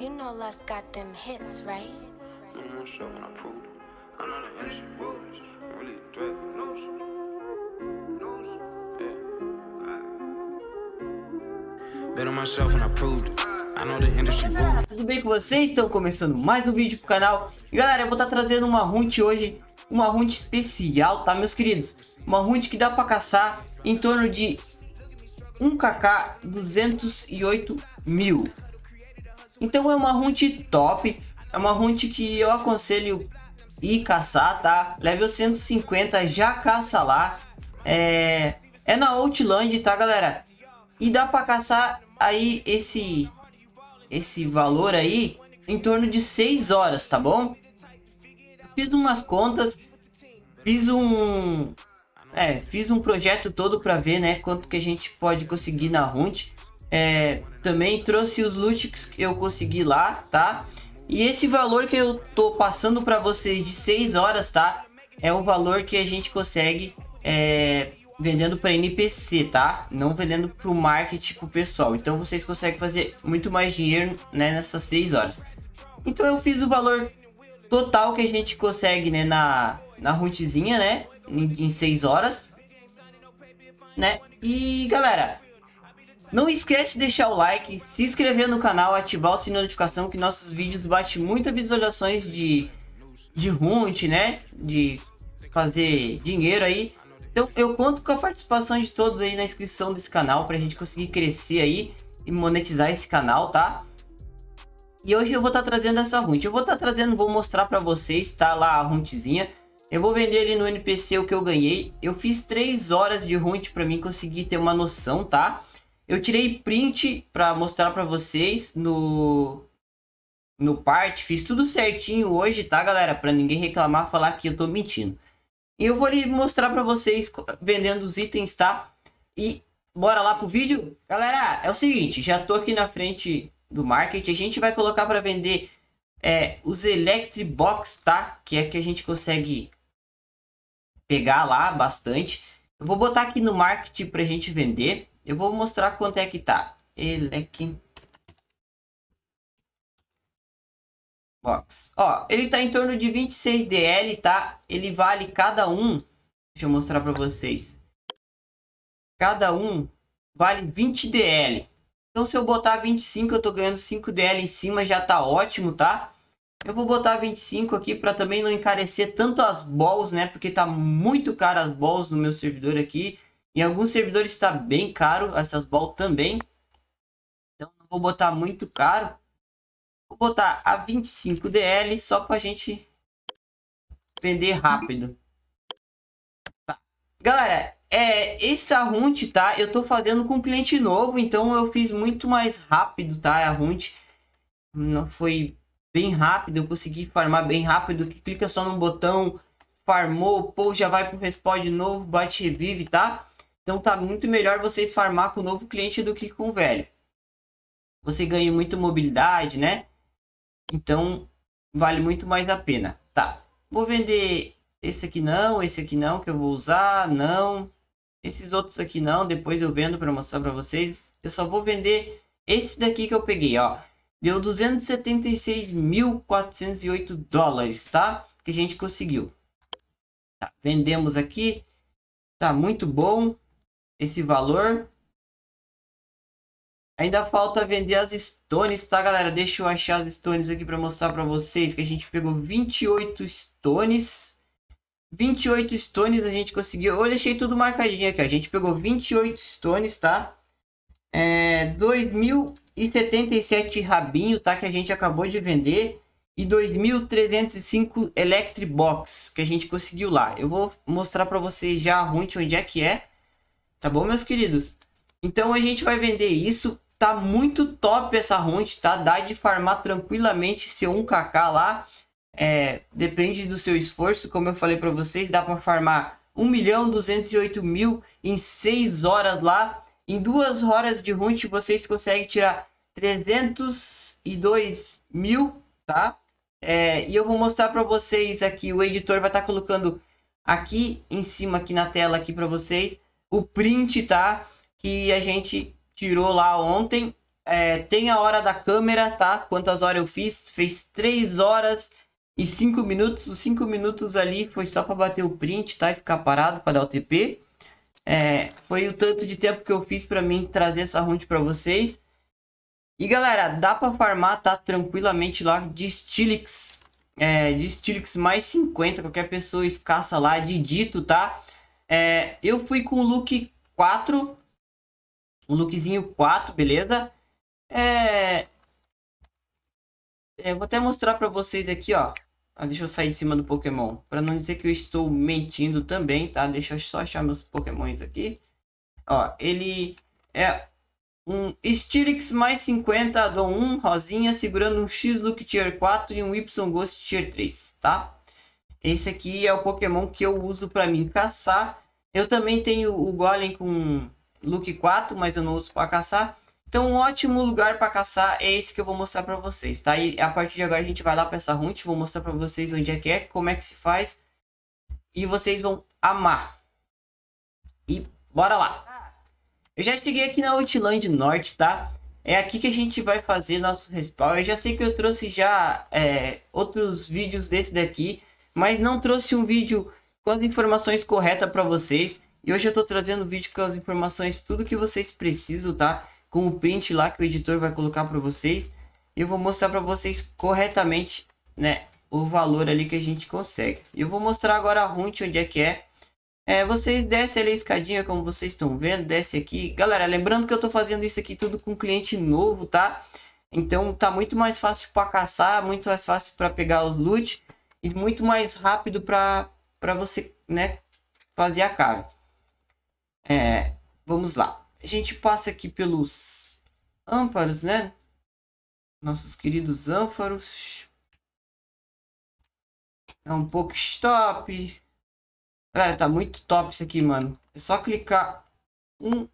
You know Lus got them hits, right? I'm not sure when I prove it. I know the industry rules. Really threat knows. Knows. Yeah. Bet on myself and I proved it. Galera, tudo bem com vocês? Estão começando mais um vídeo pro canal e, Galera, eu vou estar tá trazendo uma hunt hoje Uma hunt especial, tá meus queridos? Uma hunt que dá pra caçar em torno de 1kk 208 mil então é uma hunt top, é uma hunt que eu aconselho ir caçar, tá? Level 150 já caça lá. É, é na Outland, tá, galera? E dá para caçar aí esse esse valor aí em torno de 6 horas, tá bom? Fiz umas contas, fiz um é, fiz um projeto todo para ver, né, quanto que a gente pode conseguir na hunt. É, também trouxe os loots que eu consegui lá, tá? E esse valor que eu tô passando para vocês de 6 horas, tá? É o valor que a gente consegue é, vendendo para NPC, tá? Não vendendo para o marketing, para pessoal. Então vocês conseguem fazer muito mais dinheiro né, nessas 6 horas. Então eu fiz o valor total que a gente consegue né, na, na routezinha, né? Em 6 horas. Né? E galera, não esquece de deixar o like, se inscrever no canal, ativar o sininho de notificação que nossos vídeos batem muitas visualizações de de runt, né? De fazer dinheiro aí. Então eu conto com a participação de todos aí na inscrição desse canal para a gente conseguir crescer aí e monetizar esse canal, tá? E hoje eu vou estar tá trazendo essa runt. Eu vou estar tá trazendo, vou mostrar para vocês, tá lá a runtzinha. Eu vou vender ali no NPC o que eu ganhei. Eu fiz 3 horas de runt para mim conseguir ter uma noção, tá? Eu tirei print para mostrar para vocês no no part, fiz tudo certinho hoje, tá, galera? Para ninguém reclamar, falar que eu tô mentindo. E eu vou lhe mostrar para vocês vendendo os itens, tá? E bora lá pro vídeo? Galera, é o seguinte, já tô aqui na frente do market, a gente vai colocar para vender é, os box tá? Que é que a gente consegue pegar lá bastante. Eu vou botar aqui no market pra gente vender. Eu vou mostrar quanto é que tá. Elec Box. Ó, ele tá em torno de 26 DL, tá? Ele vale cada um. Deixa eu mostrar para vocês. Cada um vale 20 DL. Então se eu botar 25, eu tô ganhando 5 DL em cima, já tá ótimo, tá? Eu vou botar 25 aqui para também não encarecer tanto as balls, né? Porque tá muito caro as balls no meu servidor aqui. Em alguns servidores está bem caro, essas ball também. Então não vou botar muito caro. Vou botar a 25 DL só para a gente vender rápido. Tá. Galera, é, essa runt, tá? Eu tô fazendo com cliente novo, então eu fiz muito mais rápido, tá? A runt não foi bem rápido, eu consegui farmar bem rápido, que clica só no botão, farmou, pô, já vai pro respawn de novo, bate revive, tá? Então tá muito melhor vocês farmar com o novo cliente do que com o velho. Você ganha muito mobilidade, né? Então vale muito mais a pena. Tá. Vou vender esse aqui não, esse aqui não que eu vou usar, não. Esses outros aqui não, depois eu vendo para mostrar para vocês. Eu só vou vender esse daqui que eu peguei, ó. Deu 276.408 dólares, tá? Que a gente conseguiu. Tá, vendemos aqui. Tá muito bom esse valor. Ainda falta vender as stones, tá, galera? Deixa eu achar as stones aqui para mostrar para vocês que a gente pegou 28 stones. 28 stones a gente conseguiu. Eu deixei tudo marcadinho aqui. A gente pegou 28 stones, tá? É, 2077 rabinho, tá? Que a gente acabou de vender. E 2305 Electric Box que a gente conseguiu lá. Eu vou mostrar para vocês já a onde é que é. Tá bom, meus queridos? Então a gente vai vender isso. Tá muito top essa hunt, tá? Dá de farmar tranquilamente seu 1kk lá. É, depende do seu esforço, como eu falei para vocês, dá para farmar 1 milhão 208 mil em 6 horas lá. Em 2 horas de hunt vocês conseguem tirar 302 mil, tá? É, e eu vou mostrar para vocês aqui, o editor vai estar tá colocando aqui em cima, aqui na tela, aqui para vocês o print, tá? Que a gente tirou lá ontem. É, tem a hora da câmera, tá? Quantas horas eu fiz? Fez 3 horas e 5 minutos. Os 5 minutos ali foi só para bater o print, tá? E ficar parado para dar o TP. É, foi o tanto de tempo que eu fiz para mim trazer essa round para vocês. E galera, dá para farmar, tá? Tranquilamente lá de Stilix. É, de Stilix mais 50, qualquer pessoa escassa lá, de dito, tá? É, eu fui com o look 4. Um lookzinho 4, beleza? É... é vou até mostrar pra vocês aqui, ó. Ah, deixa eu sair de cima do Pokémon. Pra não dizer que eu estou mentindo também, tá? Deixa eu só achar meus Pokémons aqui. Ó, ele é um Stylix mais 50 do 1 rosinha segurando um X Look Tier 4 e um Y Ghost Tier 3, tá? Esse aqui é o Pokémon que eu uso para mim caçar. Eu também tenho o Golem com Look 4, mas eu não uso para caçar. Então, um ótimo lugar para caçar é esse que eu vou mostrar para vocês, tá? E a partir de agora a gente vai lá para essa hunt, vou mostrar para vocês onde é que é, como é que se faz. E vocês vão amar. E bora lá. Eu já cheguei aqui na Outland Norte, tá? É aqui que a gente vai fazer nosso respawn. Eu já sei que eu trouxe já é, outros vídeos desse daqui mas não trouxe um vídeo com as informações corretas para vocês. E hoje eu estou trazendo um vídeo com as informações, tudo que vocês precisam, tá? Com o print lá que o editor vai colocar para vocês. e Eu vou mostrar para vocês corretamente, né? O valor ali que a gente consegue. Eu vou mostrar agora a Runt onde é que é. É, vocês descem ali a escadinha, como vocês estão vendo, desce aqui. Galera, lembrando que eu estou fazendo isso aqui tudo com cliente novo, tá? Então tá muito mais fácil para caçar, muito mais fácil para pegar os loot e muito mais rápido para você né, fazer a cara. É, vamos lá. A gente passa aqui pelos âmparos, né? Nossos queridos ânforos. É um pouco stop. Galera, tá muito top isso aqui, mano. É só clicar um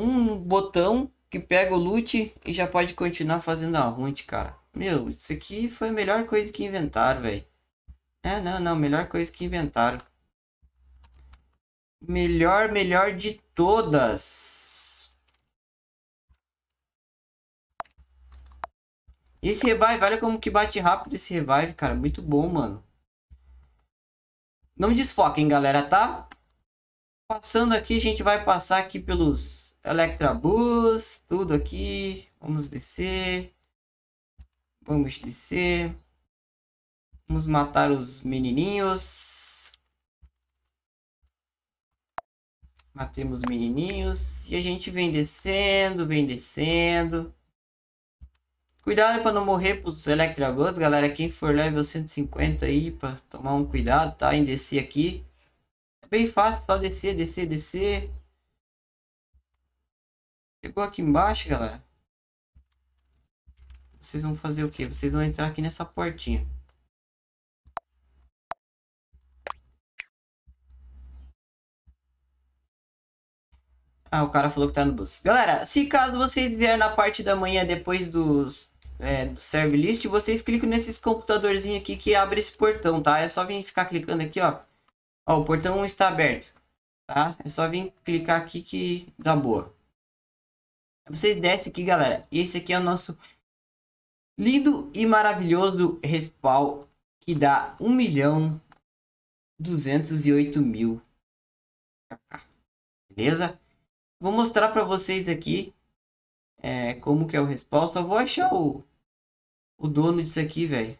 um botão que pega o loot e já pode continuar fazendo a hunt, cara. Meu, isso aqui foi a melhor coisa que inventaram, velho. É, não, não, melhor coisa que inventaram. Melhor, melhor de todas. Esse revive, olha como que bate rápido esse revive, cara. Muito bom, mano. Não desfoquem, galera, tá? Passando aqui, a gente vai passar aqui pelos Electrabus, tudo aqui. Vamos descer. Vamos descer. Vamos matar os menininhos. Matemos os menininhos. E a gente vem descendo, vem descendo. Cuidado para não morrer pros Electra galera. Quem for level 150 aí, para tomar um cuidado, tá? Em descer aqui. É bem fácil, só descer, descer, descer. Chegou aqui embaixo, galera vocês vão fazer o que Vocês vão entrar aqui nessa portinha. Ah, o cara falou que tá no bus. Galera, se caso vocês vierem na parte da manhã depois dos, é, do serve list, vocês clicam nesses computadorzinhos aqui que abre esse portão, tá? É só vir ficar clicando aqui, ó. Ó, o portão está aberto, tá? É só vir clicar aqui que dá boa. Vocês descem aqui, galera. E esse aqui é o nosso Lindo e maravilhoso respawn que dá 1 milhão 208 mil. Beleza? Vou mostrar para vocês aqui é, como que é o respawn. Só vou achar o, o dono disso aqui, velho.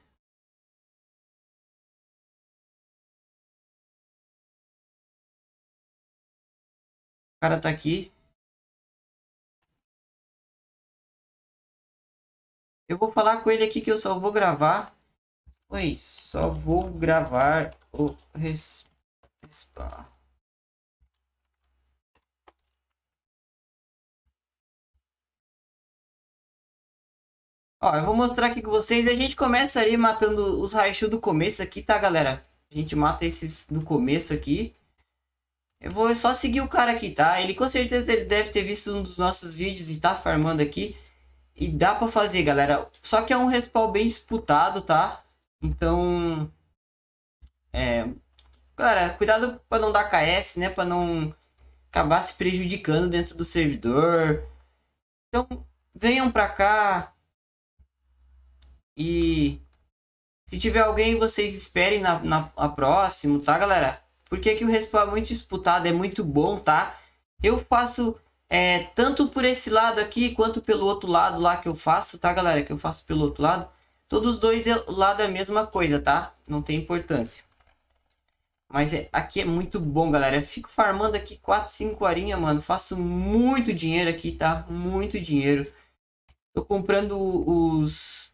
O cara tá aqui. Eu vou falar com ele aqui que eu só vou gravar. Oi, só vou gravar o respa. Ó, eu vou mostrar aqui com vocês. A gente começa ali matando os Raichu do começo aqui, tá, galera? A gente mata esses do começo aqui. Eu vou só seguir o cara aqui, tá? Ele com certeza ele deve ter visto um dos nossos vídeos e tá farmando aqui. E dá pra fazer, galera. Só que é um respawn bem disputado, tá? Então... É... Galera, cuidado pra não dar KS, né? Pra não acabar se prejudicando dentro do servidor. Então, venham pra cá. E... Se tiver alguém, vocês esperem na, na, na próxima, tá, galera? Porque aqui o respawn é muito disputado, é muito bom, tá? Eu faço é, tanto por esse lado aqui quanto pelo outro lado lá que eu faço, tá, galera? Que eu faço pelo outro lado. Todos os dois é lados é a mesma coisa, tá? Não tem importância. Mas é, aqui é muito bom, galera. Eu fico farmando aqui 4, 5 horinhas, mano. Faço muito dinheiro aqui, tá? Muito dinheiro. Tô comprando os...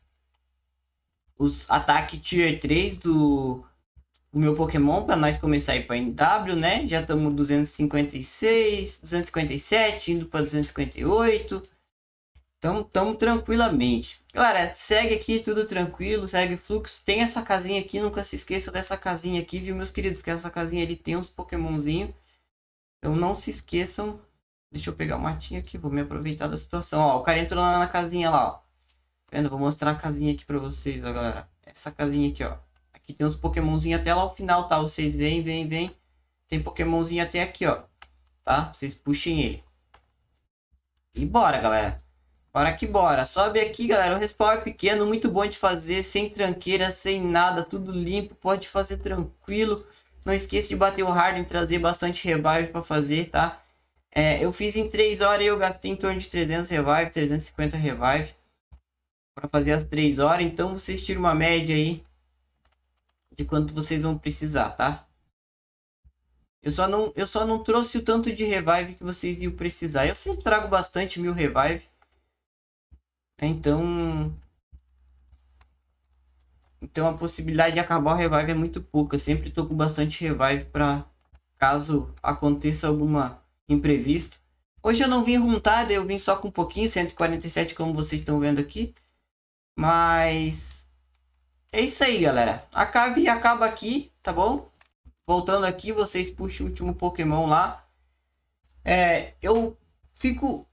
Os ataques tier 3 do o meu Pokémon para nós começar a ir para NW, né? Já estamos 256, 257, indo para 258. Então, estamos tranquilamente. Galera, segue aqui tudo tranquilo, segue fluxo. Tem essa casinha aqui, nunca se esqueça dessa casinha aqui, viu, meus queridos? Que essa casinha ali tem uns Pokémonzinho. Então, não se esqueçam. Deixa eu pegar o matinho aqui, vou me aproveitar da situação. Ó, o cara entrou na casinha lá, ó. Vendo? Vou mostrar a casinha aqui para vocês, ó, galera. Essa casinha aqui, ó que tem uns pokémonzinhos até lá o final, tá? Vocês vêm, vêm, vêm. Tem pokémonzinho até aqui, ó. Tá? Vocês puxem ele. E bora, galera. Bora que bora. Sobe aqui, galera. O respawn é pequeno, muito bom de fazer. Sem tranqueira, sem nada. Tudo limpo. Pode fazer tranquilo. Não esqueça de bater o hard e trazer bastante revive para fazer, tá? É, eu fiz em 3 horas e eu gastei em torno de 300 revive, 350 revive para fazer as 3 horas. Então vocês tiram uma média aí de quanto vocês vão precisar, tá? Eu só não, eu só não trouxe o tanto de revive que vocês iam precisar. Eu sempre trago bastante mil revive. Né? Então... Então a possibilidade de acabar o revive é muito pouca. Eu sempre tô com bastante revive para caso aconteça alguma imprevisto. Hoje eu não vim runtado, eu vim só com um pouquinho, 147 como vocês estão vendo aqui. Mas é isso aí, galera. A cave acaba aqui, tá bom? Voltando aqui, vocês puxam o último Pokémon lá. É, eu fico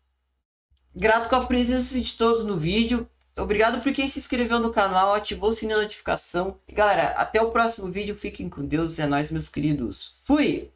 grato com a presença de todos no vídeo. Obrigado por quem se inscreveu no canal, ativou o sininho da notificação. E galera, até o próximo vídeo. Fiquem com Deus. É nóis, meus queridos. Fui!